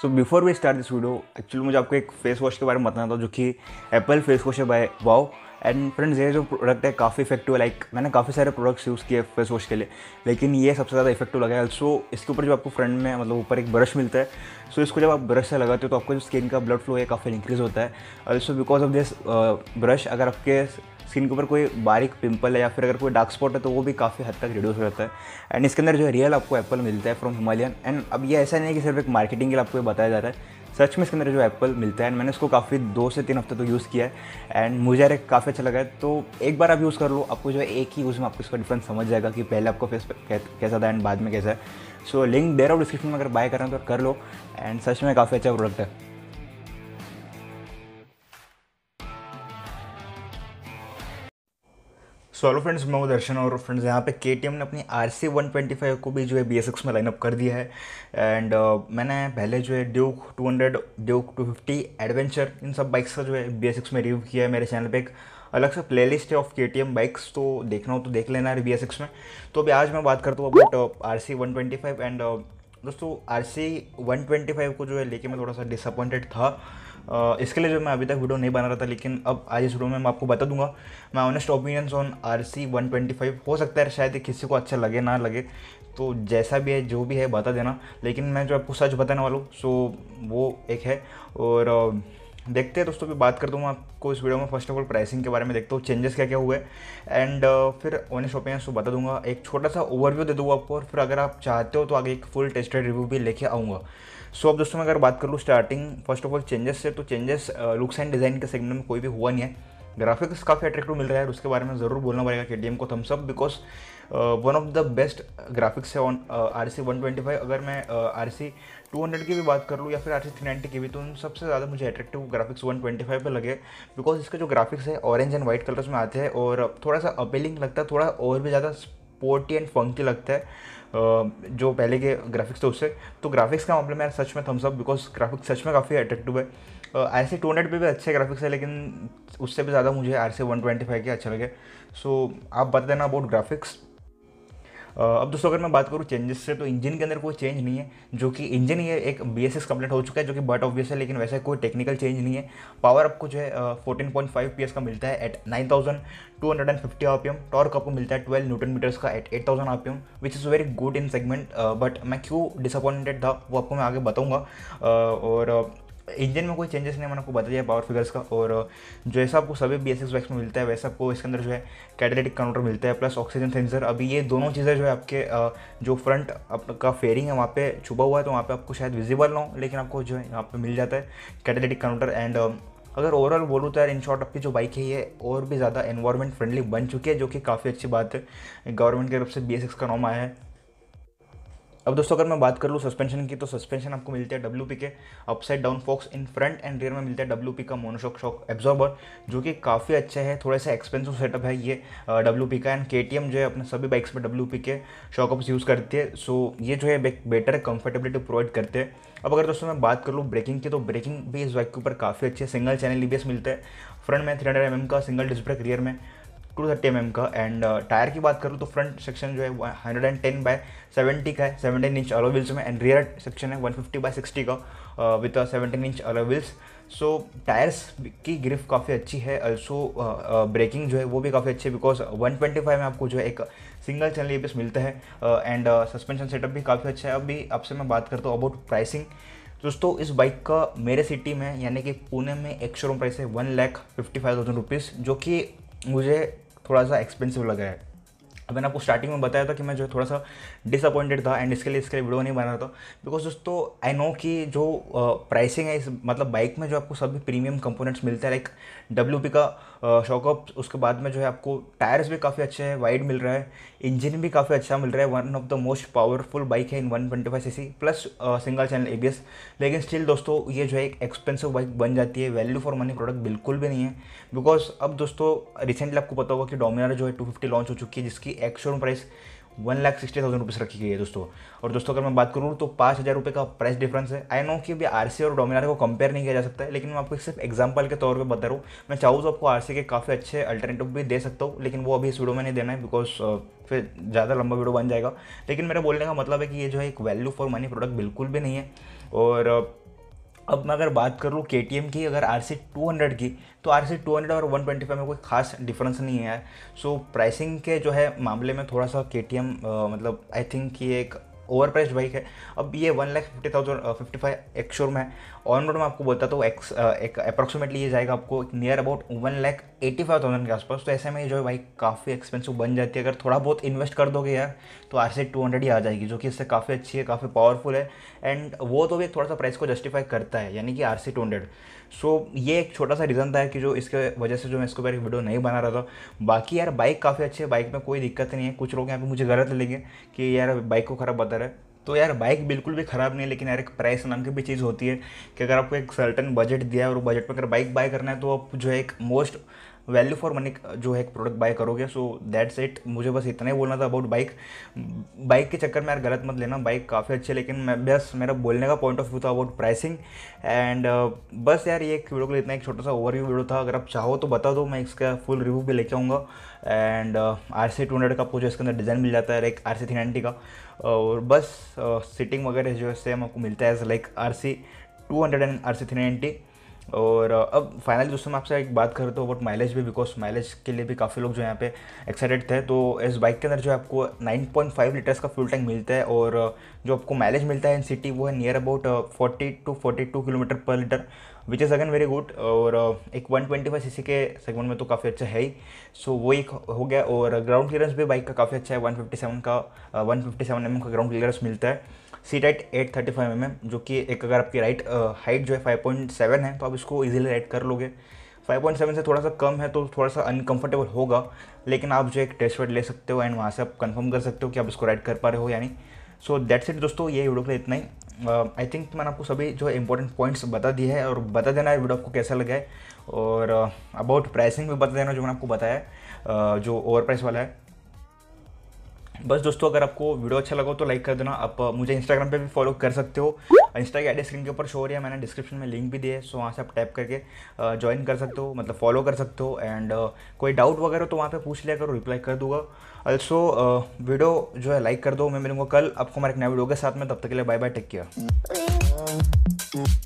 so before we start this video actually मुझे आपको एक फेस वॉश के बारे में बताना था जो कि एप्पल फेस वॉश है बाय वाओ एंड फ्रेंड्स ये जो प्रोडक्ट है काफ़ी इफेक्टिव है लाइक मैंने काफ़ी सारे प्रोडक्ट्स यूज़ किए फेस वॉश के लिए लेकिन ये सबसे ज़्यादा इफेक्टिव लगा है ऑल्सो इसके ऊपर जब आपको फ्रंट में मतलब ऊपर एक ब्रश मिलता है सो इसको जब आप ब्रश से लगाते हो तो आपका जो स्किन का ब्लड फ्लो है काफ़ी इंक्रीज़ होता है also because of this brush अगर आपके स्किन के ऊपर कोई बारीक पिंपल है या फिर अगर कोई डार्क स्पॉट है तो वो भी काफ़ी हद तक रिड्यूस हो जाता है एंड इसके अंदर जो है रियल आपको एप्पल मिलता है फ्रॉम हिमालयन एंड अब ये ऐसा नहीं है कि सिर्फ एक मार्केटिंग के लिए आपको बताया जा रहा है सच में इसके अंदर जो एप्पल मिलता है एंड मैंने इसको काफ़ी दो से तीन हफ्ते तो यूज़ किया है एंड मुझे अरे काफ़ी अच्छा लगा है तो एक बार आप यूज़ कर लो आपको जो है एक ही यूज़ में आपको इसका डिफरेंस समझ जाएगा कि पहले आपको फेस कैसा था एंड बाद में कैसा है सो लिंक दे रहा हूँ डिस्क्रिप्शन में अगर बाय करें तो कर लो एंड सच में काफ़ी अच्छा प्रोडक्ट है सो हेलो फ्रेंड्स मैं हूँ दर्शन और फ्रेंड्स यहाँ पे के ने अपनी R C one twenty five को भी जो है बी एस एक्स में लाइनअप कर दिया है एंड uh, मैंने पहले जो है Duke two hundred Duke two fifty adventure इन सब बाइक्स का जो है बी एस एक्स में रिव्यू किया है मेरे चैनल पे एक अलग से प्लेलिस्ट है ऑफ के टी एम बाइक्स तो देखना हो तो देख लेना है बी एस एक्स में तो अभी आज मैं बात करता हूँ about R C one twenty five and दोस्तों R C one twenty five को जो है लेके मैं थोड़ा सा डिसअपॉइंटेड था इसके लिए जो मैं अभी तक वीडियो नहीं बना रहा था लेकिन अब आज इस वीडियो में मैं आपको बता दूंगा मैं honest opinions on R C one twenty five हो सकता है शायद किसी को अच्छा लगे ना लगे तो जैसा भी है जो भी है बता देना लेकिन मैं जो आपको सच बताने वाला हूँ सो वो एक है और देखते हैं दोस्तों भी बात करता हूँ आपको इस वीडियो में फर्स्ट ऑफ ऑल प्राइसिंग के बारे में देखता हूँ चेंजेस क्या क्या हुए एंड uh, फिर ऑनेस्ट ओपिनियन आपको बता दूंगा एक छोटा सा ओवरव्यू दे दूँगा आपको और फिर अगर आप चाहते हो तो आगे एक फुल टेस्टेड रिव्यू भी लेके आऊँगा सो so, अब दोस्तों मैं अगर बात कर लूँ starting first of all changes से तो चेंजेस लुक्स एंड डिज़ाइन के सेगमेंट में कोई भी हुआ नहीं है ग्राफिक्स काफ़ी अट्रैक्टिव मिल रहा है उसके बारे में ज़रूर बोलना पड़ेगा के को thumbs up because one of the best graphics है on R C one twenty five अगर मैं आर सी टू हंड्रेड की भी बात कर लूँ या फिर आर सी थ्री नाइन्टी की भी तो उन सबसे ज़्यादा मुझे attractive graphics one twenty five पर लगे बिकॉज इसका जो ग्राफिक्स है ऑरेंज एंड व्हाइट कलर्स में आते हैं और थोड़ा सा अपेलिंग लगता है थोड़ा और भी ज़्यादा स्पोर्टी एंड फंकी लगता है uh, जो पहले के ग्राफिक्स थे उससे तो ग्राफिक्स का मामले में सच में थम्सअप बिकॉज ग्राफिक्स सच में काफ़ी अट्रैक्टिव है आर सी टू हंड्रेड पर भी अच्छे ग्राफिक्स है लेकिन उससे भी ज़्यादा मुझे R C one twenty five के अच्छे लगे सो so, आप बता देना अबाउट ग्राफिक्स अब दोस्तों अगर मैं बात करूँ चेंजेस से तो इंजन के अंदर कोई चेंज नहीं है जो कि इंजन ये एक बी एस कंप्लीट हो चुका है जो कि बट ऑब्वियस है लेकिन वैसे कोई टेक्निकल चेंज नहीं है पावर आपको जो है fourteen point five P S का मिलता है eight nine thousand two hundred and fifty R P M torque आपको मिलता है ट्वेल्व न्यूटन मीटर्स का eight eight thousand R P M which is very good in segment but मैं क्यों disappointed था वो आपको मैं आगे बताऊँगा और इंजन में कोई चेंजेस नहीं मैंने आपको बता दिया पावर फिगर्स का और जैसा आपको सभी बी एस एक्स बाइक्स में मिलता है वैसा आपको इसके अंदर जो है कैटेटिक काउंटर मिलता है प्लस ऑक्सीजन सेंसर अभी ये दोनों चीज़ें जो है आपके जो फ्रंट आपका फेयरिंग है वहाँ पे छुपा हुआ है तो वहाँ पे आपको शायद विजिबल ना हो लेकिन आपको जो है यहाँ पे मिल जाता है कैटेटिक काउंटर एंड अगर ओवरऑल बोलूँ तो यार इन शॉर्ट आपकी जो बाइक है ये और भी ज़्यादा एनवायरमेंट फ्रेंडली बन चुकी है जो कि काफ़ी अच्छी बात है गवर्नमेंट की तरफ से बी का नाम आया है अब दोस्तों अगर मैं बात कर लूँ सस्पेंशन की तो सस्पेंशन आपको मिलती है डब्ल्यू के upside down forks in front and rear में मिलता है डब्ल्यू का मोनोशॉक शॉक एब्जॉर्बर जो कि काफ़ी अच्छा है थोड़ा सा एक्सपेंसिव सेटअप है ये डब्ल्यू का एंड के जो है अपने सभी बाइक्स पर डब्ल्यू के शॉकअप्स यूज़ करती है सो ये जो है बेटर कंफर्टेबिलिटी प्रोवाइड करते हैं अब अगर दोस्तों मैं बात कर लूँ ब्रेकिंग की तो ब्रेकिंग भी इस बाइक के ऊपर काफ़ी अच्छे सिंगल चैनल ई मिलते हैं फ्रंट में थ्री हंड्रेड एम का सिंगल डिस्ब्रेक रियर में टू थर्टी एम का एंड टायर की बात करूँ तो फ्रंट सेक्शन जो है hundred and ten by seventy का है सेवनटीन इंच अलो व्हील्स में एंड रियर सेक्शन है वन फिफ्टी बाय सिक्सटी का with seventeen inch alloy wheels so tyres की ग्रिफ काफ़ी अच्छी है अल्सो ब्रेकिंग uh, uh, जो है वो भी काफ़ी अच्छी है बिकॉज वन ट्वेंटी फाइव में आपको जो है एक सिंगल चैनल एबीएस मिलता है एंड सस्पेंशन सेटअप भी काफ़ी अच्छा है अभी आपसे मैं बात करता हूँ अबाउट प्राइसिंग दोस्तों इस बाइक का मेरे सिटी में यानी कि पुणे में एक शोरूम प्राइस है one lakh fifty five thousand rupees जो कि मुझे थोड़ा सा एक्सपेंसिव लगा है मैंने आपको स्टार्टिंग में बताया था कि मैं जो थोड़ा सा डिसअपॉइंटेड था एंड इसके लिए इसके लिए वीडियो नहीं बना रहा था बिकॉज दोस्तों आई नो कि जो प्राइसिंग है इस मतलब बाइक में जो आपको सभी प्रीमियम कंपोनेंट्स मिलते हैं लाइक डब्ल्यू पी का शॉकअप उसके बाद में जो है आपको टायर्स भी काफ़ी अच्छे हैं वाइड मिल रहा है इंजन भी काफ़ी अच्छा मिल रहा है one of the most powerful bike है in one twenty five C C plus single channel A B S लेकिन स्टिल दोस्तों ये जो है एक एक्सपेंसिव बाइक बन जाती है वैल्यू फॉर मनी प्रोडक्ट बिल्कुल भी नहीं है बिकॉज अब दोस्तों रिसेंटली आपको पता होगा कि डोमिनार जो है टू फिफ्टी लॉन्च हो चुकी है जिसकी इसकी actual price one lakh sixty thousand rupees रखी गई है दोस्तों और दोस्तों अगर मैं बात करूँ तो पाँच हज़ार रुपये का प्राइस डिफरेंस है आई नो कि अभी आर और डोमिनार को कंपेयर नहीं किया जा सकता है लेकिन मैं आपको सिर्फ एग्जांपल के तौर पे बता रहा हूँ मैं चाहूँ तो आपको आर के काफ़ी अच्छे अल्टरनेटिव भी दे सकता हूँ लेकिन वो अभी इस वीडियो में नहीं देना है बिकॉज फिर ज़्यादा लंबा वीडियो बन जाएगा लेकिन मेरा बोलने का मतलब है कि ये जो है एक वैल्यू फॉर मनी प्रोडक्ट बिल्कुल भी नहीं है और अब मैं अगर बात कर लूँ के की अगर आर सी टू हंड्रेड की तो आर सी टू हंड्रेड और वन ट्वेंटी फाइव में कोई खास डिफरेंस नहीं है यार सो so, प्राइसिंग के जो है मामले में थोड़ा सा के टी एम मतलब आई थिंक ये एक ओवर प्राइस बाइक है अब ये one lakh fifty thousand fifty five ex showroom में ऑन रोड में आपको बोलता तो एक्स uh, एक अप्रॉक्सीमेटली ये जाएगा आपको near about one lakh eighty five thousand के आसपास तो ऐसे में जो है बाइक काफ़ी एक्सपेंसिव बन जाती है अगर थोड़ा बहुत इन्वेस्ट कर दोगे यार तो आर सी टू हंड्रेड ही आ जाएगी जो कि इससे काफ़ी अच्छी है काफ़ी पावरफुल है एंड वो तो भी थोड़ा सा प्राइस को जस्टिफाई करता है यानी कि R C two hundred so ये एक छोटा सा रीज़न था कि जो इसके वजह से जो मैं इसको बारे वीडियो नहीं बना रहा था बाकी यार बाइक काफ़ी अच्छी है बाइक में कोई दिक्कत नहीं है कुछ लोग यहाँ पे मुझे गलत लेंगे कि यार बाइक को ख़राब बता आता है तो यार बाइक बिल्कुल भी ख़राब नहीं है लेकिन यार एक प्राइस नाम की भी चीज़ होती है कि अगर आपको एक सर्टन बजट दिया है और बजट पर अगर बाइक बाय करना है तो आप जो है एक मोस्ट वैल्यू फॉर मनी जो है प्रोडक्ट बाय करोगे सो दैट्स इट मुझे बस इतना ही बोलना था अबाउट बाइक बाइक के चक्कर में यार गलत मत लेना बाइक काफ़ी अच्छी है लेकिन मैं बस मेरा बोलने का पॉइंट ऑफ व्यू था अबाउट प्राइसिंग एंड बस यार ये एक वीडियो के लिए इतना एक छोटा सा ओवरव्यू वीडियो था अगर आप चाहो तो बता दो मैं इसका फुल रिव्यू भी लेके आऊँगा and R C two hundred का पूछो इसके अंदर डिज़ाइन मिल जाता है like R C three ninety का और बस सीटिंग uh, वगैरह जो है सेम आपको मिलता है like R C two hundred and R C three ninety और अब फाइनली दोस्तों मैं आपसे एक बात करता हूँ अबाउट माइलेज भी बिकॉज माइलेज के लिए भी काफ़ी लोग जो यहाँ पे एक्साइटेड थे तो इस बाइक के अंदर जो है आपको 9.5 लीटर्स का फ्यूल टैंक मिलता है और जो आपको माइलेज मिलता है इन सिटी वो है near about 40 to 42 kilometre per litre which is again very good और एक 125 ट्वेंटी के सेगमेंट में तो काफ़ी अच्छा है ही सो वो एक हो गया और ग्राउंड क्लियरेंस भी बाइक का काफ़ी अच्छा है वन का 157 एमएम का ग्राउंड क्लियरेंस मिलता है सी टाइट eight thirty five M M जो कि एक अगर आपकी राइट हाइट जो है फाइव पॉइंट सेवन है तो आप इसको ईजिली राइट कर लोगे फाइव पॉइंट सेवन से थोड़ा सा कम है तो थोड़ा सा अनकंफर्टेबल होगा लेकिन आप जो एक टेस्ट वेट ले सकते हो एंड वहाँ से आप कन्फर्म कर सकते हो कि आप इसको राइड कर पा रहे हो यानी सो दैट्स इट दोस्तों ये वीडियो के लिए इतना ही आई uh, थिंक मैंने आपको सभी जो है इंपॉर्टेंट पॉइंट्स बता दिए हैं और बता देना है वीडियो आपको कैसा लगा है और अबाउट uh, प्राइसिंग भी बता देना जो मैंने आपको बताया uh, जो ओवर प्राइस वाला है बस दोस्तों अगर आपको वीडियो अच्छा लगा तो लाइक कर देना आप मुझे इंस्टाग्राम पे भी फॉलो कर सकते हो इंस्टा की आईडी स्क्रीन के ऊपर शो हो रही है मैंने डिस्क्रिप्शन में लिंक भी दिए सो वहाँ से आप टैप करके ज्वाइन कर सकते हो मतलब फॉलो कर सकते हो एंड कोई डाउट वगैरह तो वहाँ पे पूछ लिया करो रिप्लाई कर दूंगा अल्सो वीडियो जो है लाइक कर दो मैं मिलूंगा कल आपको हमारे एक नया वीडियो के साथ में तब तक के लिए बाय बाय टेक केयर